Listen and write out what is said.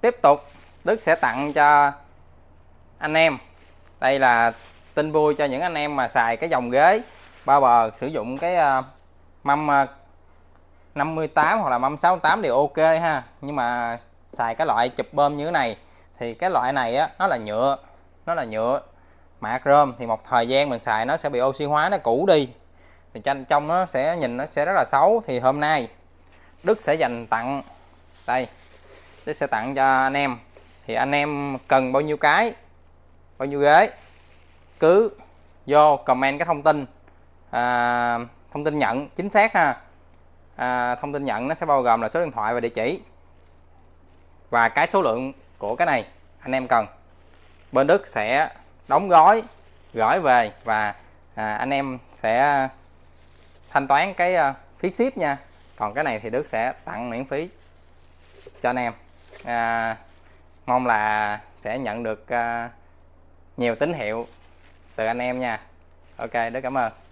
tiếp tục Đức sẽ tặng cho anh em đây là tin vui cho những anh em mà xài cái dòng ghế ba bờ sử dụng cái uh, mâm uh, ờ, 58 hoặc là mâm 68 đều ok ha nhưng mà xài cái loại chụp bơm như thế này thì cái loại này á, nó là nhựa nó là nhựa mạ chrome thì một thời gian mình xài nó sẽ bị oxy hóa nó cũ đi thì tranh trong nó sẽ nhìn nó sẽ rất là xấu thì hôm nay Đức sẽ dành tặng đây Đức sẽ tặng cho anh em thì anh em cần bao nhiêu cái bao nhiêu ghế cứ vô comment cái thông tin à, thông tin nhận chính xác ha à, thông tin nhận nó sẽ bao gồm là số điện thoại và địa chỉ và cái số lượng của cái này anh em cần bên Đức sẽ đóng gói gửi về và à, anh em sẽ thanh toán cái à, phí ship nha còn cái này thì Đức sẽ tặng miễn phí cho anh em à, mong là sẽ nhận được à, nhiều tín hiệu từ anh em nha ok rất cảm ơn